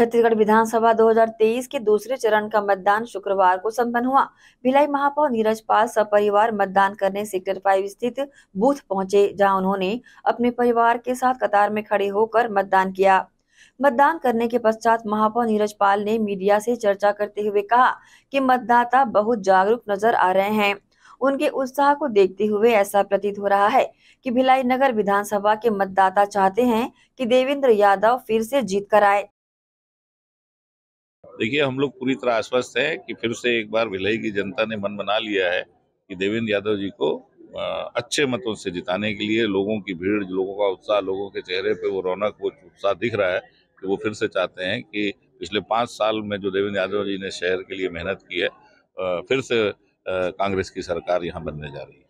छत्तीसगढ़ विधानसभा 2023 के दूसरे चरण का मतदान शुक्रवार को संपन्न हुआ भिलाई महापौर नीरज पाल सपरिवार मतदान करने सेक्टर फाइव स्थित बूथ पहुंचे जहां उन्होंने अपने परिवार के साथ कतार में खड़े होकर मतदान किया मतदान करने के पश्चात महापौर नीरज पाल ने मीडिया से चर्चा करते हुए कहा कि मतदाता बहुत जागरूक नजर आ रहे हैं उनके उत्साह को देखते हुए ऐसा प्रतीत हो रहा है कि भिलाई नगर विधानसभा के मतदाता चाहते हैं कि देवेंद्र यादव फिर से जीत कर आए देखिए हम लोग पूरी तरह आश्वस्त हैं कि फिर से एक बार भिलई की जनता ने मन बना लिया है कि देवेंद्र यादव जी को अच्छे मतों से जिताने के लिए लोगों की भीड़ लोगों का उत्साह लोगों के चेहरे पर वो रौनक वो उत्साह दिख रहा है कि वो फिर से चाहते हैं कि पिछले पाँच साल में जो देवेंद्र यादव जी ने शहर के लिए मेहनत की है फिर से कांग्रेस की सरकार यहाँ बनने जा रही है